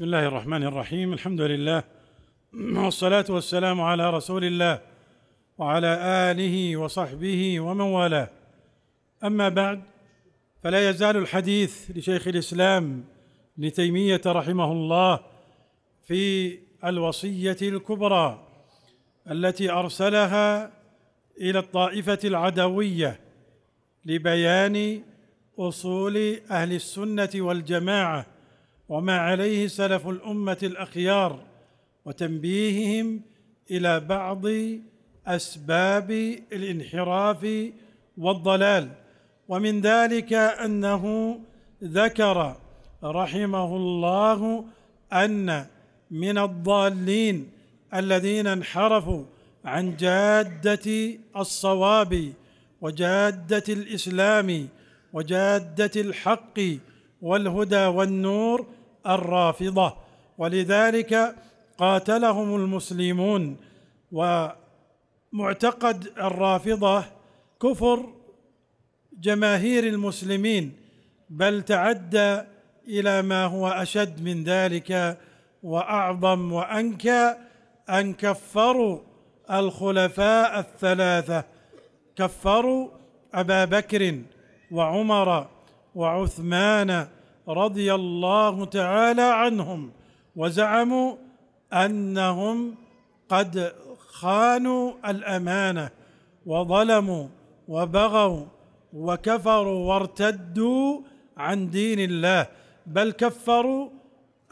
بسم الله الرحمن الرحيم الحمد لله والصلاة والسلام على رسول الله وعلى آله وصحبه ومن والاه أما بعد فلا يزال الحديث لشيخ الإسلام ابن تيمية رحمه الله في الوصية الكبرى التي أرسلها إلى الطائفة العدوية لبيان أصول أهل السنة والجماعة وما عليه سلف الامه الاخيار وتنبيههم الى بعض اسباب الانحراف والضلال ومن ذلك انه ذكر رحمه الله ان من الضالين الذين انحرفوا عن جاده الصواب وجاده الاسلام وجاده الحق والهدى والنور الرافضه ولذلك قاتلهم المسلمون ومعتقد الرافضه كفر جماهير المسلمين بل تعدى الى ما هو اشد من ذلك واعظم وانكى ان كفروا الخلفاء الثلاثه كفروا ابا بكر وعمر وعثمان رضي الله تعالى عنهم وزعموا انهم قد خانوا الامانه وظلموا وبغوا وكفروا وارتدوا عن دين الله بل كفروا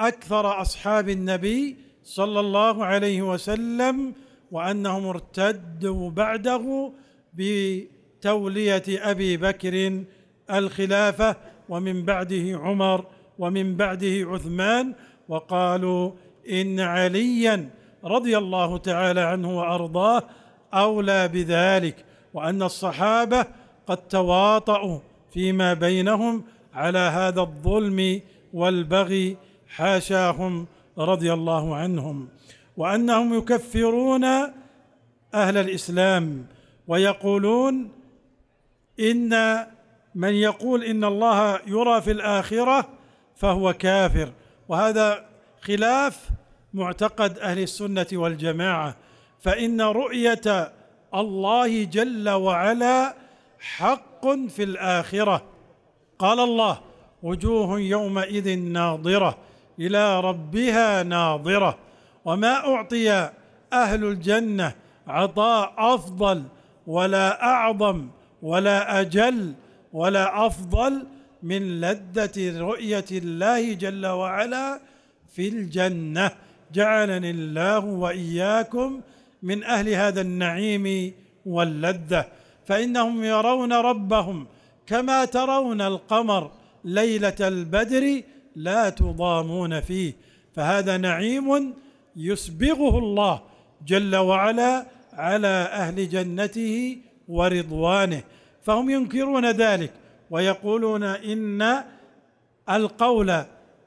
اكثر اصحاب النبي صلى الله عليه وسلم وانهم ارتدوا بعده بتوليه ابي بكر الخلافه ومن بعده عمر ومن بعده عثمان وقالوا إن عليا رضي الله تعالى عنه وأرضاه أولى بذلك وأن الصحابة قد تواطؤوا فيما بينهم على هذا الظلم والبغي حاشاهم رضي الله عنهم وانهم يكفرون اهل الاسلام ويقولون ان من يقول ان الله يرى في الاخره فهو كافر وهذا خلاف معتقد اهل السنه والجماعه فان رؤيه الله جل وعلا حق في الاخره قال الله وجوه يومئذ ناضره الى ربها ناظره وما اعطي اهل الجنه عطاء افضل ولا اعظم ولا اجل ولا أفضل من لذة رؤية الله جل وعلا في الجنة جعلني الله وإياكم من أهل هذا النعيم واللذة فإنهم يرون ربهم كما ترون القمر ليلة البدر لا تضامون فيه فهذا نعيم يسبغه الله جل وعلا على أهل جنته ورضوانه فهم ينكرون ذلك ويقولون ان القول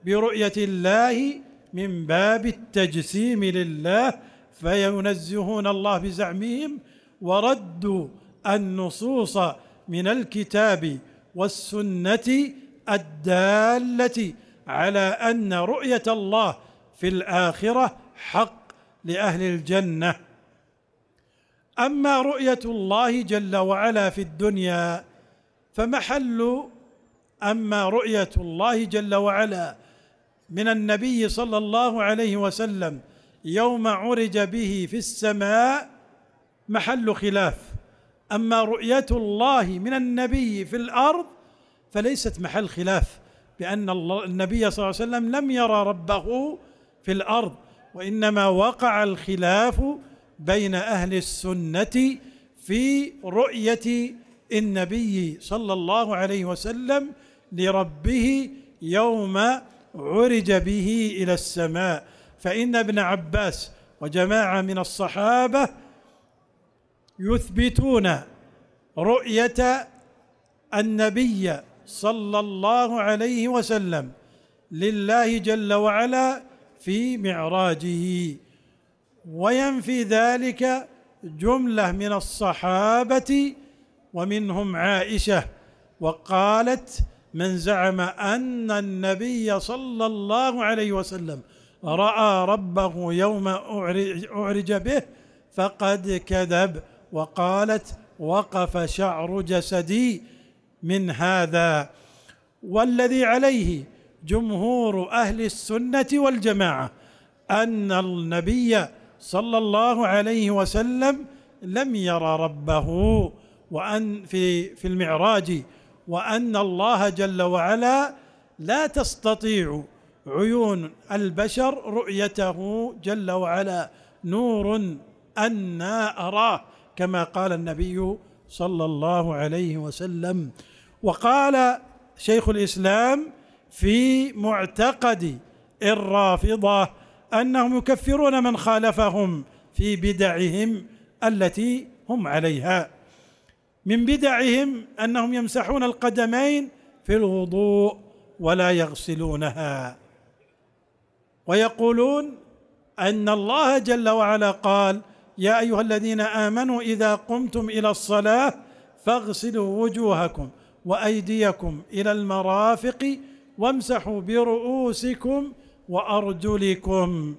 برؤيه الله من باب التجسيم لله فينزهون الله بزعمهم وردوا النصوص من الكتاب والسنه الداله على ان رؤيه الله في الاخره حق لاهل الجنه اما رؤيه الله جل وعلا في الدنيا فمحل اما رؤيه الله جل وعلا من النبي صلى الله عليه وسلم يوم عرج به في السماء محل خلاف اما رؤيه الله من النبي في الارض فليست محل خلاف بان النبي صلى الله عليه وسلم لم يرى ربه في الارض وانما وقع الخلاف بين اهل السنه في رؤيه النبي صلى الله عليه وسلم لربه يوم عرج به الى السماء فان ابن عباس وجماعه من الصحابه يثبتون رؤيه النبي صلى الله عليه وسلم لله جل وعلا في معراجه وينفي ذلك جمله من الصحابه ومنهم عائشه وقالت من زعم ان النبي صلى الله عليه وسلم راى ربه يوم اعرج به فقد كذب وقالت وقف شعر جسدي من هذا والذي عليه جمهور اهل السنه والجماعه ان النبي صلى الله عليه وسلم لم يرى ربه وأن في في المعراج وأن الله جل وعلا لا تستطيع عيون البشر رؤيته جل وعلا نور أنا أراه كما قال النبي صلى الله عليه وسلم وقال شيخ الإسلام في معتقد الرافضة انهم يكفرون من خالفهم في بدعهم التي هم عليها من بدعهم انهم يمسحون القدمين في الوضوء ولا يغسلونها ويقولون ان الله جل وعلا قال يا ايها الذين امنوا اذا قمتم الى الصلاه فاغسلوا وجوهكم وايديكم الى المرافق وامسحوا برؤوسكم وأرجلكم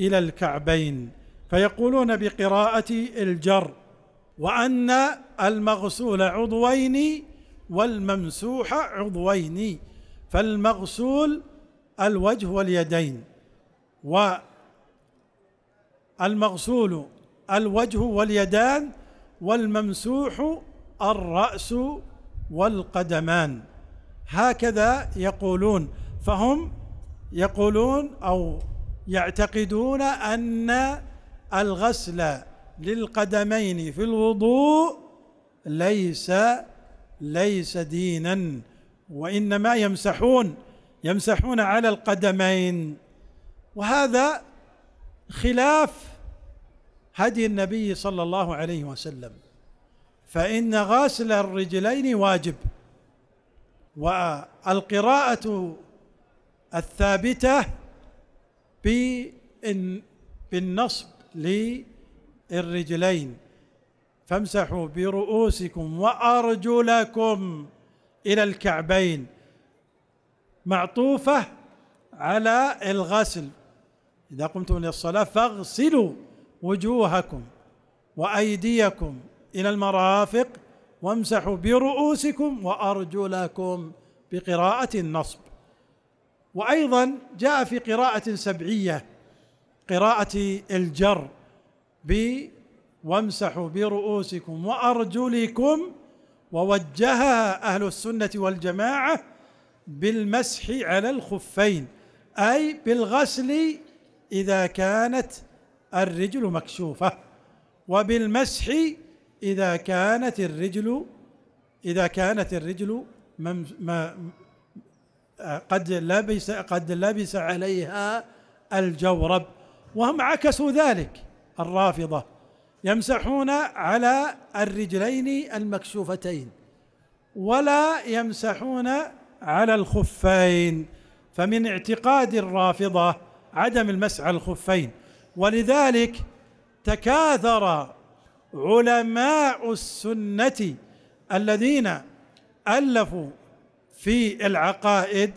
إلى الكعبين فيقولون بقراءة الجر وأن المغسول عضوين والممسوح عضوين فالمغسول الوجه واليدين والمغسول الوجه واليدان والممسوح الرأس والقدمان هكذا يقولون فهم يقولون أو يعتقدون أن الغسل للقدمين في الوضوء ليس ليس دينا وإنما يمسحون يمسحون على القدمين وهذا خلاف هدي النبي صلى الله عليه وسلم فإن غسل الرجلين واجب والقراءة الثابتة بالنصب للرجلين فامسحوا برؤوسكم وأرجلكم إلى الكعبين معطوفة على الغسل إذا قمتم للصلاة فاغسلوا وجوهكم وأيديكم إلى المرافق وامسحوا برؤوسكم وأرجلكم بقراءة النصب وأيضا جاء في قراءة سبعية قراءة الجر ب وامسحوا برؤوسكم وأرجلكم ووجهها أهل السنة والجماعة بالمسح على الخفين أي بالغسل إذا كانت الرجل مكشوفة وبالمسح إذا كانت الرجل إذا كانت الرجل قد لبس قد لبس عليها الجورب وهم عكسوا ذلك الرافضة يمسحون على الرجلين المكشوفتين ولا يمسحون على الخفين فمن اعتقاد الرافضة عدم المسح على الخفين ولذلك تكاثر علماء السنة الذين ألفوا في العقائد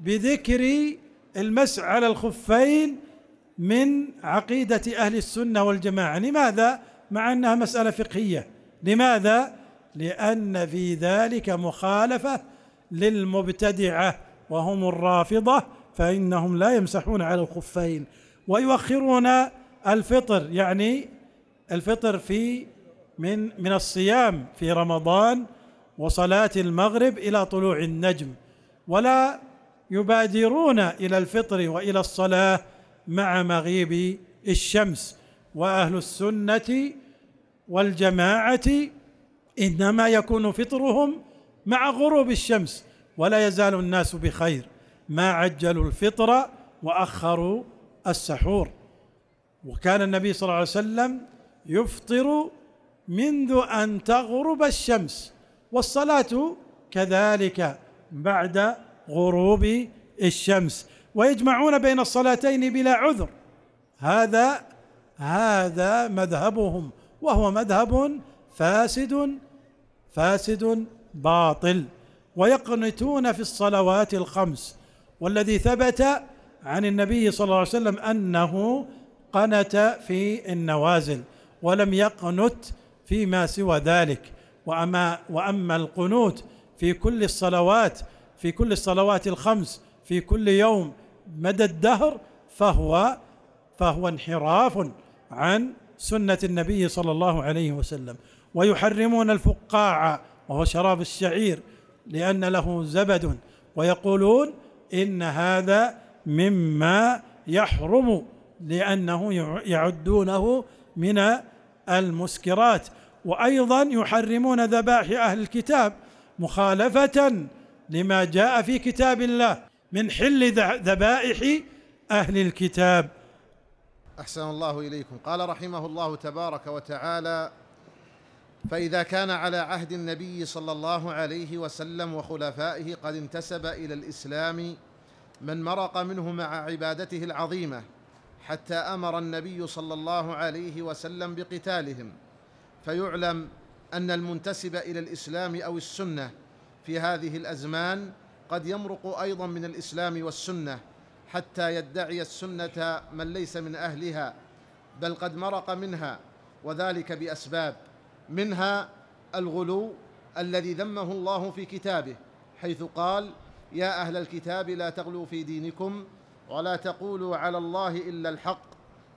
بذكر المس على الخفين من عقيدة أهل السنة والجماعة لماذا؟ مع أنها مسألة فقهية لماذا؟ لأن في ذلك مخالفة للمبتدعة وهم الرافضة فإنهم لا يمسحون على الخفين ويؤخرون الفطر يعني الفطر في من من الصيام في رمضان وصلاة المغرب إلى طلوع النجم ولا يبادرون إلى الفطر وإلى الصلاة مع مغيب الشمس وأهل السنة والجماعة إنما يكون فطرهم مع غروب الشمس ولا يزال الناس بخير ما عجلوا الفطر وأخروا السحور وكان النبي صلى الله عليه وسلم يفطر منذ أن تغرب الشمس والصلاة كذلك بعد غروب الشمس ويجمعون بين الصلاتين بلا عذر هذا هذا مذهبهم وهو مذهب فاسد فاسد باطل ويقنتون في الصلوات الخمس والذي ثبت عن النبي صلى الله عليه وسلم انه قنت في النوازل ولم يقنت فيما سوى ذلك وأما, وأما القنوت في كل الصلوات في كل الصلوات الخمس في كل يوم مدى الدهر فهو فهو انحراف عن سنة النبي صلى الله عليه وسلم ويحرمون الفقاعة وهو شراب الشعير لأن له زبد ويقولون إن هذا مما يحرم لأنه يعدونه من المسكرات وايضا يحرمون ذبائح اهل الكتاب مخالفه لما جاء في كتاب الله من حل ذبائح اهل الكتاب احسن الله اليكم قال رحمه الله تبارك وتعالى فاذا كان على عهد النبي صلى الله عليه وسلم وخلفائه قد انتسب الى الاسلام من مرق منه مع عبادته العظيمه حتى امر النبي صلى الله عليه وسلم بقتالهم فيعلم ان المنتسب الى الاسلام او السنه في هذه الازمان قد يمرق ايضا من الاسلام والسنه حتى يدعي السنه من ليس من اهلها بل قد مرق منها وذلك باسباب منها الغلو الذي ذمه الله في كتابه حيث قال يا اهل الكتاب لا تغلوا في دينكم ولا تقولوا على الله الا الحق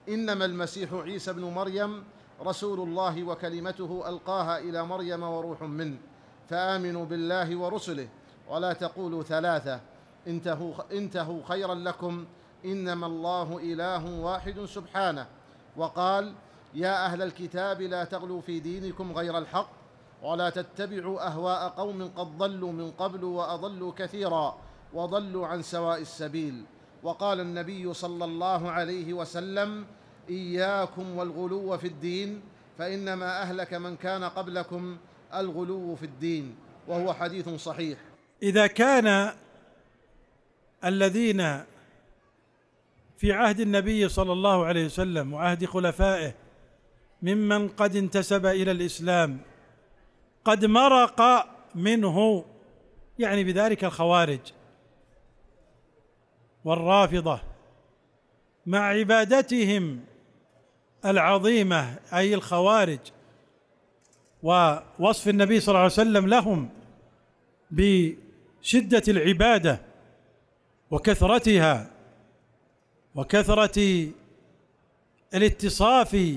انما المسيح عيسى ابن مريم رسول الله وكلمته القاها الى مريم وروح منه فامنوا بالله ورسله ولا تقولوا ثلاثه انتهوا انتهوا خيرا لكم انما الله اله واحد سبحانه وقال يا اهل الكتاب لا تغلوا في دينكم غير الحق ولا تتبعوا اهواء قوم قد ضلوا من قبل واضلوا كثيرا وضلوا عن سواء السبيل وقال النبي صلى الله عليه وسلم اياكم والغلو في الدين فانما اهلك من كان قبلكم الغلو في الدين وهو حديث صحيح اذا كان الذين في عهد النبي صلى الله عليه وسلم وعهد خلفائه ممن قد انتسب الى الاسلام قد مرق منه يعني بذلك الخوارج والرافضه مع عبادتهم العظيمه اي الخوارج ووصف النبي صلى الله عليه وسلم لهم بشده العباده وكثرتها وكثره الاتصاف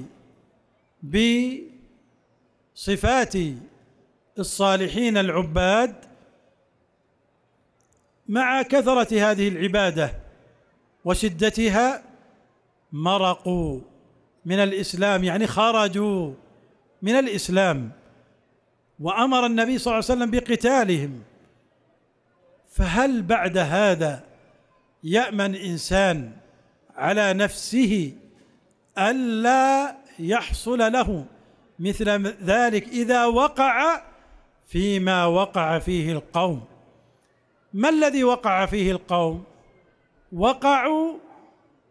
بصفات الصالحين العباد مع كثره هذه العباده وشدتها مرقوا من الاسلام يعني خرجوا من الاسلام وامر النبي صلى الله عليه وسلم بقتالهم فهل بعد هذا يامن انسان على نفسه الا يحصل له مثل ذلك اذا وقع فيما وقع فيه القوم ما الذي وقع فيه القوم وقعوا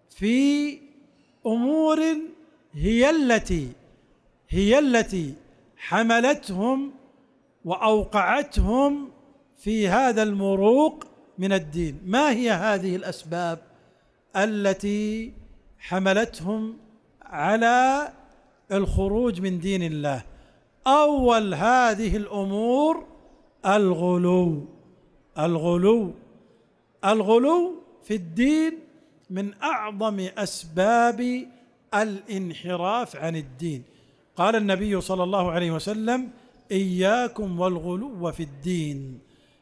في امور هي التي هي التي حملتهم واوقعتهم في هذا المروق من الدين ما هي هذه الاسباب التي حملتهم على الخروج من دين الله اول هذه الامور الغلو الغلو الغلو في الدين من اعظم اسباب الانحراف عن الدين قال النبي صلى الله عليه وسلم اياكم والغلو في الدين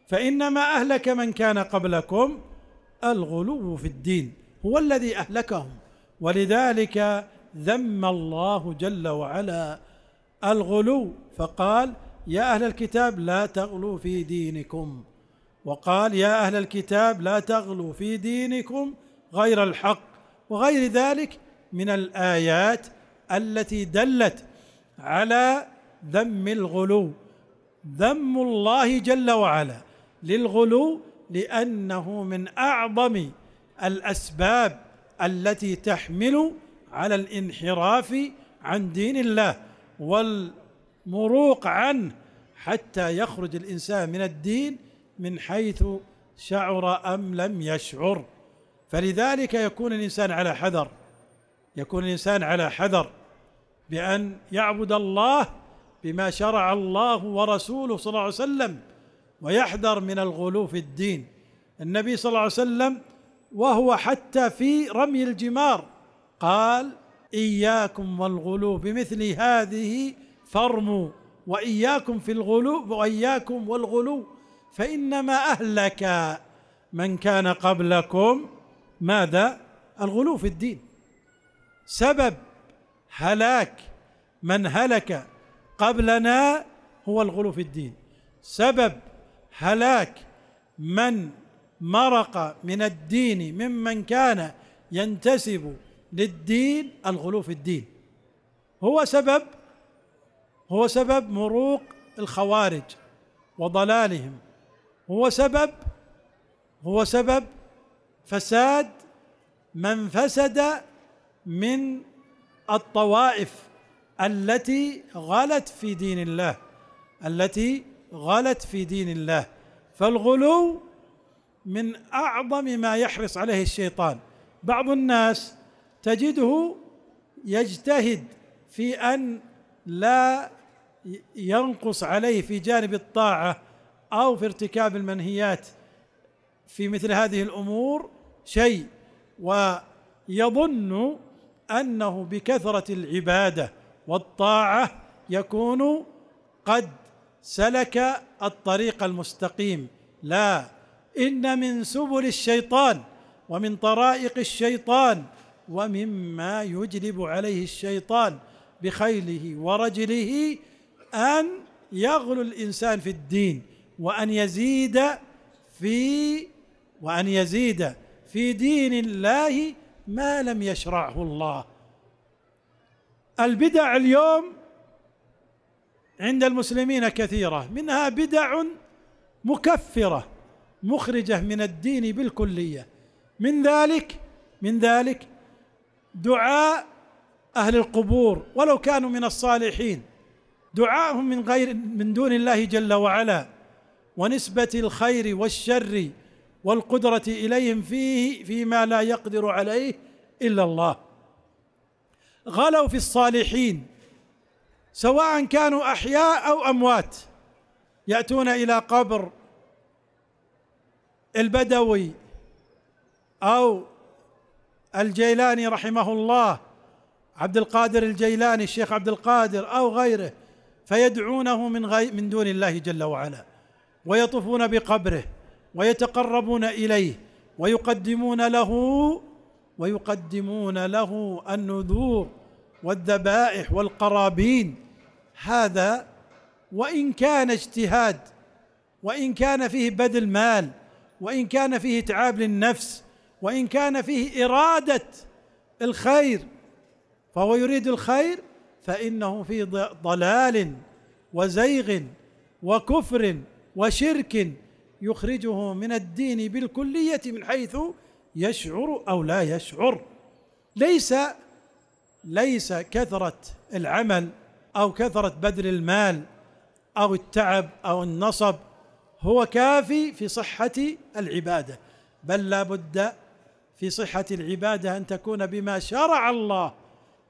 فانما اهلك من كان قبلكم الغلو في الدين هو الذي اهلكهم ولذلك ذم الله جل وعلا الغلو فقال يا اهل الكتاب لا تغلوا في دينكم وقال يا اهل الكتاب لا تغلوا في دينكم غير الحق وغير ذلك من الايات التي دلت على ذم الغلو ذم الله جل وعلا للغلو لانه من اعظم الاسباب التي تحمل على الانحراف عن دين الله والمروق عنه حتى يخرج الانسان من الدين من حيث شعر ام لم يشعر فلذلك يكون الانسان على حذر يكون الانسان على حذر بان يعبد الله بما شرع الله ورسوله صلى الله عليه وسلم ويحذر من الغلو في الدين النبي صلى الله عليه وسلم وهو حتى في رمي الجمار قال اياكم والغلو بمثل هذه فارموا واياكم في الغلو واياكم والغلو فانما اهلك من كان قبلكم ماذا الغلو في الدين سبب هلاك من هلك قبلنا هو الغلو في الدين سبب هلاك من مرق من الدين ممن كان ينتسب للدين الغلو في الدين هو سبب هو سبب مروق الخوارج وضلالهم هو سبب هو سبب فساد من فسد من الطوائف التي غلت في دين الله التي غلت في دين الله فالغلو من اعظم ما يحرص عليه الشيطان بعض الناس تجده يجتهد في ان لا ينقص عليه في جانب الطاعه او في ارتكاب المنهيات في مثل هذه الامور شيء ويظن انه بكثره العباده والطاعه يكون قد سلك الطريق المستقيم لا ان من سبل الشيطان ومن طرائق الشيطان ومما يجلب عليه الشيطان بخيله ورجله ان يغلو الانسان في الدين وان يزيد في وان يزيد في دين الله ما لم يشرعه الله البدع اليوم عند المسلمين كثيره منها بدع مكفره مخرجه من الدين بالكليه من ذلك من ذلك دعاء اهل القبور ولو كانوا من الصالحين دعاءهم من غير من دون الله جل وعلا ونسبه الخير والشر والقدرة إليهم فيه فيما لا يقدر عليه إلا الله غلوا في الصالحين سواء كانوا أحياء أو أموات يأتون إلى قبر البدوي أو الجيلاني رحمه الله عبد القادر الجيلاني الشيخ عبد القادر أو غيره فيدعونه من غي من دون الله جل وعلا ويطوفون بقبره ويتقربون اليه ويقدمون له ويقدمون له النذور والذبائح والقرابين هذا وان كان اجتهاد وان كان فيه بذل مال وان كان فيه تعاب للنفس وان كان فيه اراده الخير فهو يريد الخير فانه في ضلال وزيغ وكفر وشرك يخرجه من الدين بالكليه من حيث يشعر او لا يشعر ليس ليس كثره العمل او كثره بذل المال او التعب او النصب هو كافي في صحه العباده بل لا بد في صحه العباده ان تكون بما شرع الله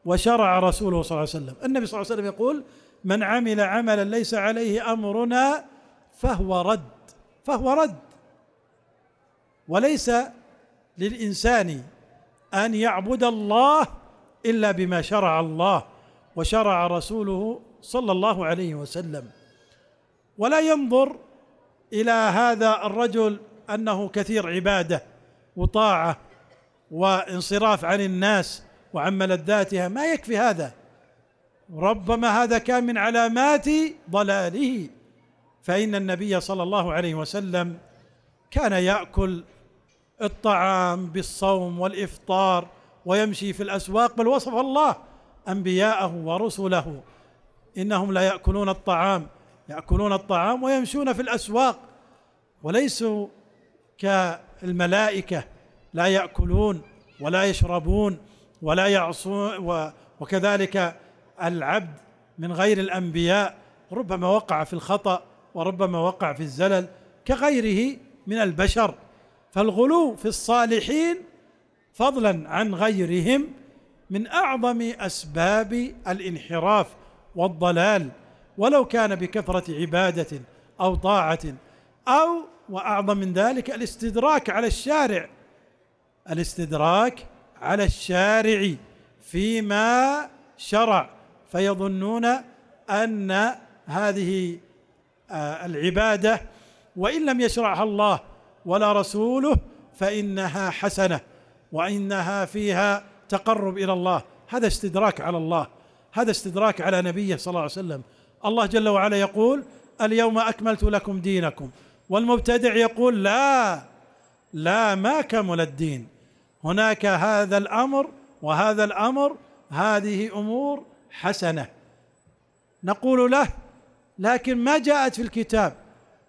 وشرع رسوله صلى الله عليه وسلم النبي صلى الله عليه وسلم يقول من عمل عملا ليس عليه امرنا فهو رد فهو رد وليس للانسان ان يعبد الله الا بما شرع الله وشرع رسوله صلى الله عليه وسلم ولا ينظر الى هذا الرجل انه كثير عباده وطاعه وانصراف عن الناس وعن ملذاتها ما يكفي هذا ربما هذا كان من علامات ضلاله فإن النبي صلى الله عليه وسلم كان يأكل الطعام بالصوم والإفطار ويمشي في الأسواق بل وصف الله أنبياءه ورسله إنهم لا يأكلون الطعام يأكلون الطعام ويمشون في الأسواق وليسوا كالملائكة لا يأكلون ولا يشربون ولا يعصون وكذلك العبد من غير الأنبياء ربما وقع في الخطأ وربما وقع في الزلل كغيره من البشر فالغلو في الصالحين فضلا عن غيرهم من اعظم اسباب الانحراف والضلال ولو كان بكثره عباده او طاعه او واعظم من ذلك الاستدراك على الشارع الاستدراك على الشارع فيما شرع فيظنون ان هذه آه، العباده وان لم يشرعها الله ولا رسوله فانها حسنه وانها فيها تقرب الى الله هذا استدراك على الله هذا استدراك على نبيه صلى الله عليه وسلم الله جل وعلا يقول اليوم اكملت لكم دينكم والمبتدع يقول لا لا ما كمل الدين هناك هذا الامر وهذا الامر هذه امور حسنه نقول له لكن ما جاءت في الكتاب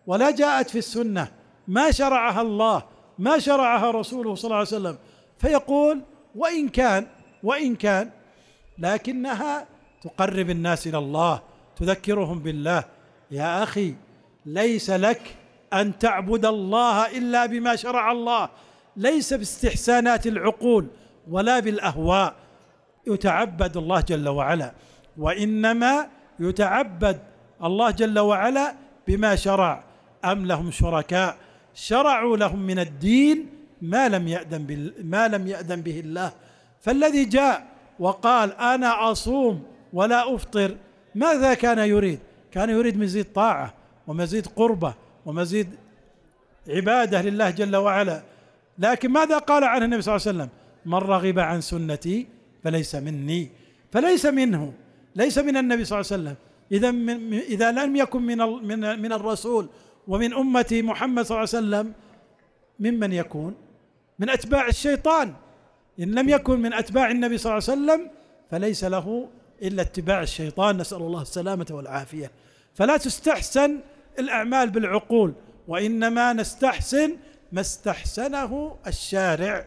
ولا جاءت في السنه ما شرعها الله ما شرعها رسوله صلى الله عليه وسلم فيقول وان كان وان كان لكنها تقرب الناس الى الله تذكرهم بالله يا اخي ليس لك ان تعبد الله الا بما شرع الله ليس باستحسانات العقول ولا بالاهواء يتعبد الله جل وعلا وانما يتعبد الله جل وعلا بما شرع أم لهم شركاء شرعوا لهم من الدين ما لم يأذن ما لم يأذن به الله فالذي جاء وقال أنا أصوم ولا أفطر ماذا كان يريد؟ كان يريد مزيد طاعة ومزيد قربة ومزيد عبادة لله جل وعلا لكن ماذا قال عنه النبي صلى الله عليه وسلم من رغب عن سنتي فليس مني فليس منه ليس من النبي صلى الله عليه وسلم إذا من إذا لم يكن من من من الرسول ومن أمة محمد صلى الله عليه وسلم ممن يكون؟ من أتباع الشيطان إن لم يكن من أتباع النبي صلى الله عليه وسلم فليس له إلا اتباع الشيطان نسأل الله السلامة والعافية فلا تستحسن الأعمال بالعقول وإنما نستحسن ما استحسنه الشارع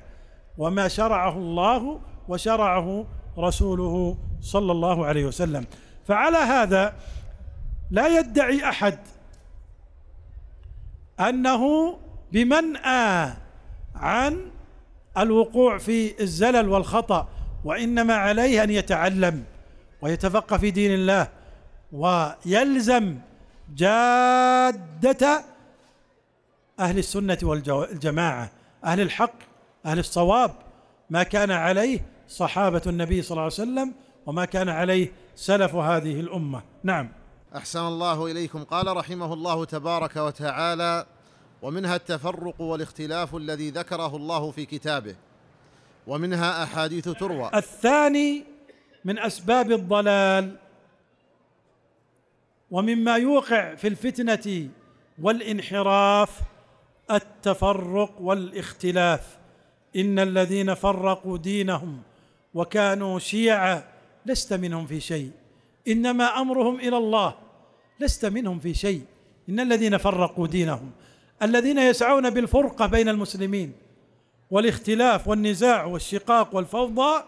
وما شرعه الله وشرعه رسوله صلى الله عليه وسلم فعلى هذا لا يدعي أحد أنه بمنأى عن الوقوع في الزلل والخطأ وإنما عليه أن يتعلم ويتفقه في دين الله ويلزم جادة أهل السنة والجماعة أهل الحق أهل الصواب ما كان عليه صحابة النبي صلى الله عليه وسلم وما كان عليه سلف هذه الامه نعم احسن الله اليكم قال رحمه الله تبارك وتعالى ومنها التفرق والاختلاف الذي ذكره الله في كتابه ومنها احاديث تروى الثاني من اسباب الضلال ومما يوقع في الفتنه والانحراف التفرق والاختلاف ان الذين فرقوا دينهم وكانوا شيعا لست منهم في شيء انما امرهم الى الله لست منهم في شيء ان الذين فرقوا دينهم الذين يسعون بالفرقه بين المسلمين والاختلاف والنزاع والشقاق والفوضى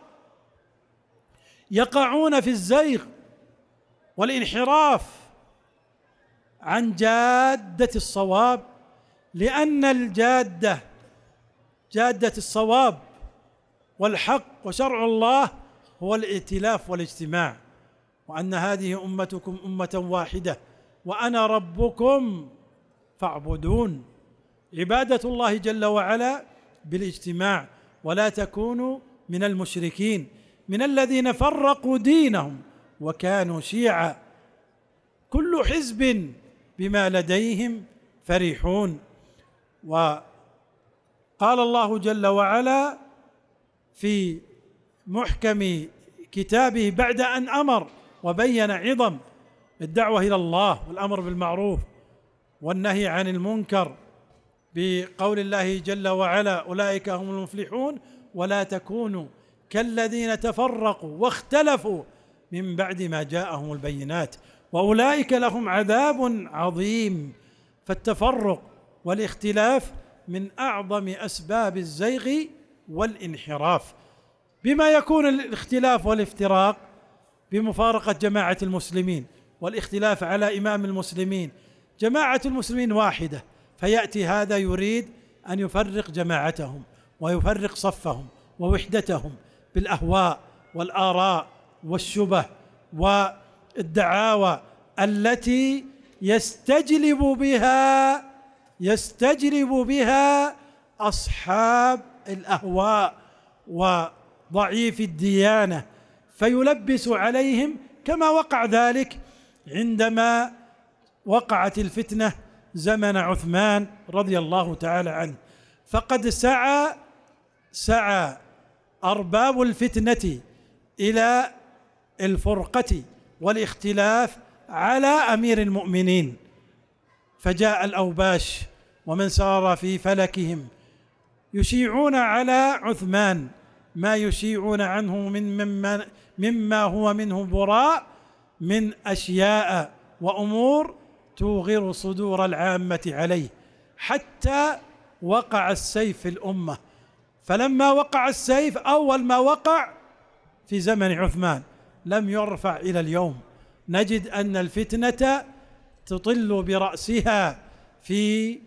يقعون في الزيغ والانحراف عن جاده الصواب لان الجاده جاده الصواب والحق وشرع الله هو الائتلاف والاجتماع وأن هذه أمتكم أمة واحدة وأنا ربكم فاعبدون عبادة الله جل وعلا بالاجتماع ولا تكونوا من المشركين من الذين فرقوا دينهم وكانوا شيعا كل حزب بما لديهم فرحون وقال الله جل وعلا في محكم كتابه بعد أن أمر وبين عظم الدعوة إلى الله والأمر بالمعروف والنهي عن المنكر بقول الله جل وعلا أولئك هم المفلحون ولا تكونوا كالذين تفرقوا واختلفوا من بعد ما جاءهم البينات واولئك لهم عذاب عظيم فالتفرق والاختلاف من اعظم اسباب الزيغ والانحراف بما يكون الاختلاف والافتراق بمفارقة جماعة المسلمين والاختلاف على إمام المسلمين جماعة المسلمين واحدة فيأتي هذا يريد أن يفرق جماعتهم ويفرق صفهم ووحدتهم بالأهواء والآراء والشبه والدعاوى التي يستجلب بها يستجلب بها أصحاب الأهواء و ضعيف الديانه فيلبس عليهم كما وقع ذلك عندما وقعت الفتنه زمن عثمان رضي الله تعالى عنه فقد سعى سعى ارباب الفتنه الى الفرقه والاختلاف على امير المؤمنين فجاء الاوباش ومن سار في فلكهم يشيعون على عثمان ما يشيعون عنه من مما, مما هو منه براء من أشياء وأمور توغر صدور العامة عليه حتى وقع السيف في الأمة فلما وقع السيف أول ما وقع في زمن عثمان لم يرفع إلى اليوم نجد أن الفتنة تطل برأسها في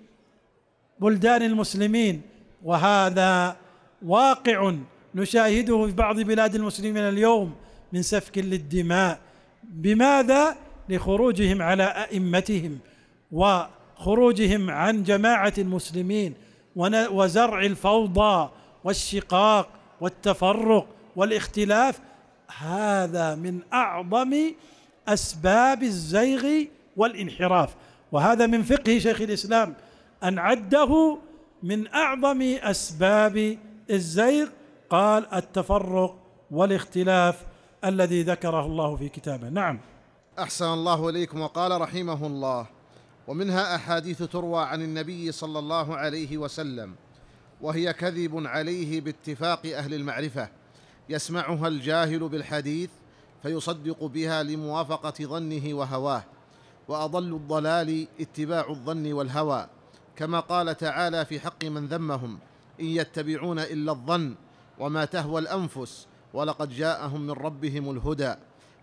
بلدان المسلمين وهذا واقع نشاهده في بعض بلاد المسلمين اليوم من سفك للدماء بماذا لخروجهم على ائمتهم وخروجهم عن جماعه المسلمين وزرع الفوضى والشقاق والتفرق والاختلاف هذا من اعظم اسباب الزيغ والانحراف وهذا من فقه شيخ الاسلام ان عده من اعظم اسباب الزيغ قال التفرق والاختلاف الذي ذكره الله في كتابه نعم احسن الله اليكم وقال رحمه الله ومنها احاديث تروى عن النبي صلى الله عليه وسلم وهي كذب عليه باتفاق اهل المعرفه يسمعها الجاهل بالحديث فيصدق بها لموافقه ظنه وهواه واضل الضلال اتباع الظن والهوى كما قال تعالى في حق من ذمهم ان يتبعون الا الظن وما تهوى الانفس ولقد جاءهم من ربهم الهدى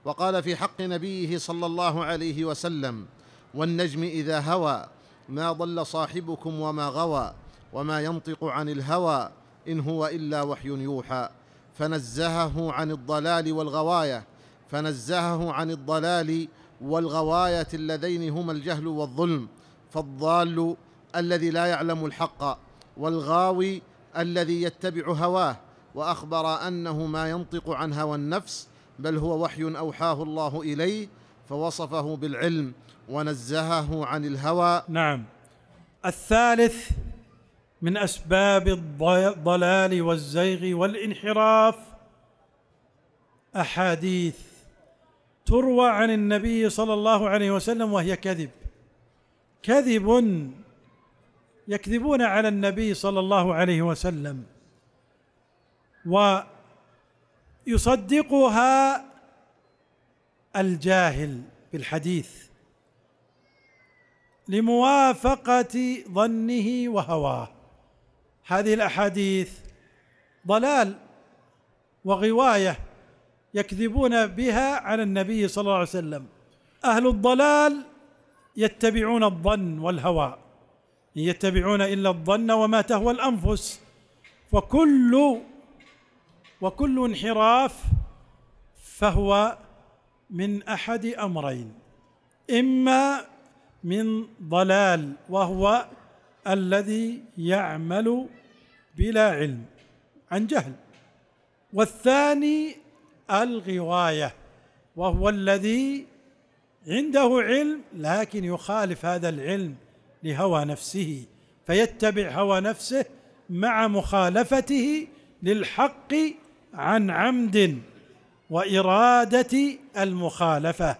وقال في حق نبيه صلى الله عليه وسلم والنجم اذا هوى ما ضل صاحبكم وما غوى وما ينطق عن الهوى ان هو الا وحي يوحى فنزهه عن الضلال والغوايه فنزهه عن الضلال والغوايه اللذين هما الجهل والظلم فالضال الذي لا يعلم الحق والغاوي الذي يتبع هواه واخبر انه ما ينطق عن هوى النفس بل هو وحي اوحاه الله اليه فوصفه بالعلم ونزهه عن الهوى نعم الثالث من اسباب الضلال والزيغ والانحراف احاديث تروى عن النبي صلى الله عليه وسلم وهي كذب كذب يكذبون على النبي صلى الله عليه وسلم ويصدقها الجاهل بالحديث لموافقة ظنه وهواه هذه الأحاديث ضلال وغواية يكذبون بها عن النبي صلى الله عليه وسلم أهل الضلال يتبعون الظن والهوى يتبعون إلا الظن وما تهوى الأنفس وكل وكل انحراف فهو من احد امرين اما من ضلال وهو الذي يعمل بلا علم عن جهل والثاني الغوايه وهو الذي عنده علم لكن يخالف هذا العلم لهوى نفسه فيتبع هوى نفسه مع مخالفته للحق عن عمد واراده المخالفه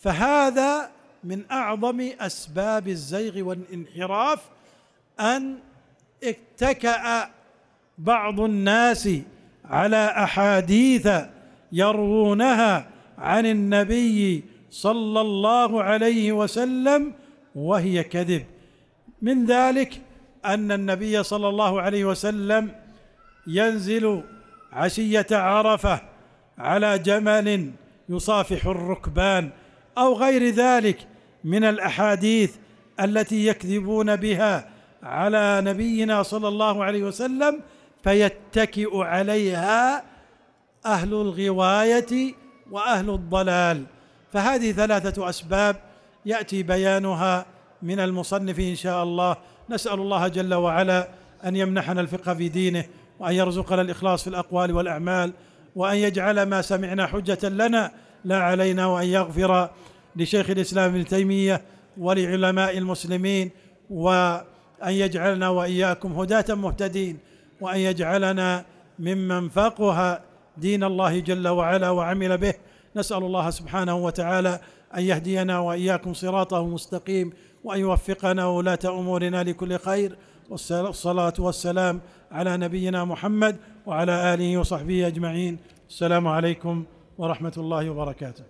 فهذا من اعظم اسباب الزيغ والانحراف ان اتكأ بعض الناس على احاديث يروونها عن النبي صلى الله عليه وسلم وهي كذب من ذلك ان النبي صلى الله عليه وسلم ينزل عشيه عرفه على جمل يصافح الركبان او غير ذلك من الاحاديث التي يكذبون بها على نبينا صلى الله عليه وسلم فيتكئ عليها اهل الغوايه واهل الضلال فهذه ثلاثه اسباب ياتي بيانها من المصنف ان شاء الله نسال الله جل وعلا ان يمنحنا الفقه في دينه وأن يرزقنا الإخلاص في الأقوال والأعمال وأن يجعل ما سمعنا حجة لنا لا علينا وأن يغفر لشيخ الإسلام ابن تيمية ولعلماء المسلمين وأن يجعلنا وإياكم هداة مهتدين وأن يجعلنا ممن فقه دين الله جل وعلا وعمل به نسأل الله سبحانه وتعالى أن يهدينا وإياكم صراطه المستقيم وأن يوفقنا ولاة أمورنا لكل خير والصلاة والسلام على نبينا محمد وعلى آله وصحبه أجمعين السلام عليكم ورحمة الله وبركاته